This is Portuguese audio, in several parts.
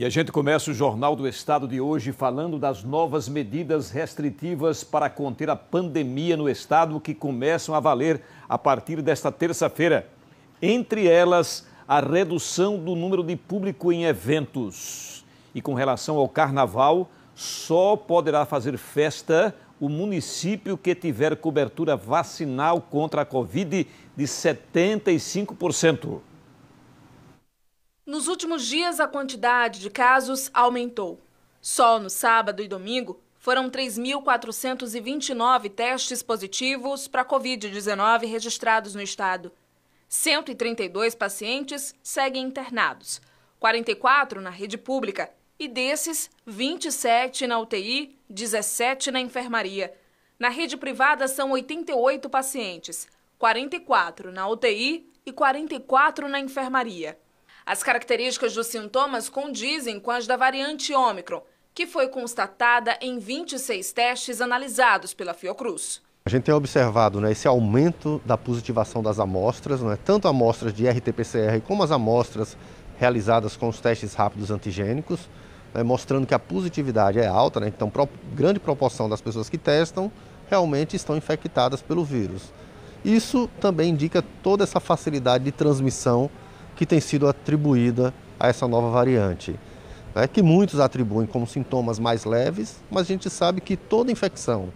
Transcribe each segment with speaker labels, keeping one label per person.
Speaker 1: E a gente começa o Jornal do Estado de hoje falando das novas medidas restritivas para conter a pandemia no Estado que começam a valer a partir desta terça-feira. Entre elas, a redução do número de público em eventos. E com relação ao carnaval, só poderá fazer festa o município que tiver cobertura vacinal contra a Covid de 75%.
Speaker 2: Nos últimos dias, a quantidade de casos aumentou. Só no sábado e domingo foram 3.429 testes positivos para Covid-19 registrados no estado. 132 pacientes seguem internados, 44 na rede pública e desses, 27 na UTI, 17 na enfermaria. Na rede privada são 88 pacientes, 44 na UTI e 44 na enfermaria. As características dos sintomas condizem com as da variante Ômicron, que foi constatada em 26 testes analisados pela Fiocruz.
Speaker 3: A gente tem observado né, esse aumento da positivação das amostras, né, tanto amostras de RT-PCR como as amostras realizadas com os testes rápidos antigênicos, né, mostrando que a positividade é alta, né, então pro, grande proporção das pessoas que testam realmente estão infectadas pelo vírus. Isso também indica toda essa facilidade de transmissão que tem sido atribuída a essa nova variante. Né, que muitos atribuem como sintomas mais leves, mas a gente sabe que toda infecção,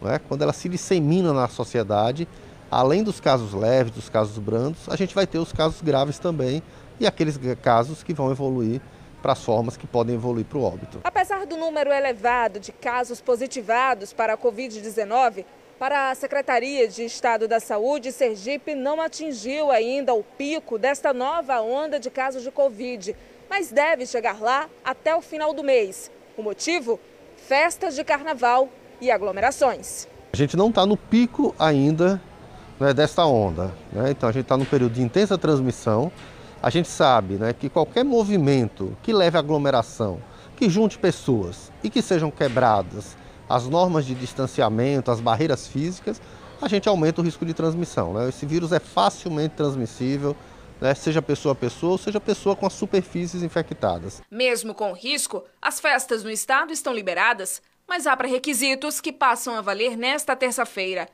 Speaker 3: né, quando ela se dissemina na sociedade, além dos casos leves, dos casos brandos, a gente vai ter os casos graves também e aqueles casos que vão evoluir para as formas que podem evoluir para o óbito.
Speaker 2: Apesar do número elevado de casos positivados para a Covid-19, para a Secretaria de Estado da Saúde, Sergipe não atingiu ainda o pico desta nova onda de casos de Covid, mas deve chegar lá até o final do mês. O motivo? Festas de carnaval e aglomerações.
Speaker 3: A gente não está no pico ainda né, desta onda. Né? Então a gente está num período de intensa transmissão. A gente sabe né, que qualquer movimento que leve à aglomeração, que junte pessoas e que sejam quebradas as normas de distanciamento, as barreiras físicas, a gente aumenta o risco de transmissão. Né? Esse vírus é facilmente transmissível, né? seja pessoa a pessoa ou seja pessoa com as superfícies infectadas.
Speaker 2: Mesmo com risco, as festas no estado estão liberadas, mas há pré-requisitos que passam a valer nesta terça-feira.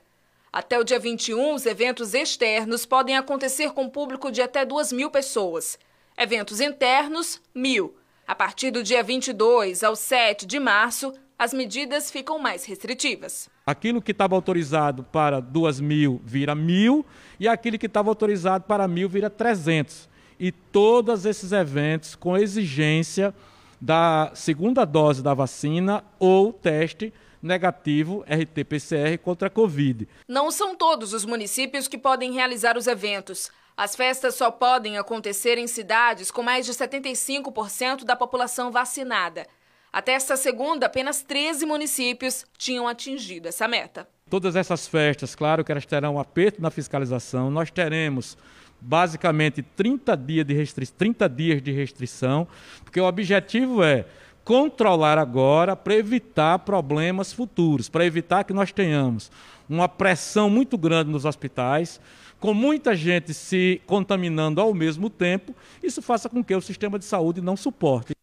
Speaker 2: Até o dia 21, os eventos externos podem acontecer com público de até 2 mil pessoas. Eventos internos, mil. A partir do dia 22 ao 7 de março, as medidas ficam mais restritivas.
Speaker 4: Aquilo que estava autorizado para 2 mil vira mil e aquilo que estava autorizado para mil vira 300. E todos esses eventos com exigência da segunda dose da vacina ou teste negativo RT-PCR contra a Covid.
Speaker 2: Não são todos os municípios que podem realizar os eventos. As festas só podem acontecer em cidades com mais de 75% da população vacinada. Até esta segunda, apenas 13 municípios tinham atingido essa meta.
Speaker 4: Todas essas festas, claro que elas terão um aperto na fiscalização. Nós teremos basicamente 30 dias de, 30 dias de restrição, porque o objetivo é controlar agora para evitar problemas futuros, para evitar que nós tenhamos uma pressão muito grande nos hospitais, com muita gente se contaminando ao mesmo tempo, isso faça com que o sistema de saúde não suporte.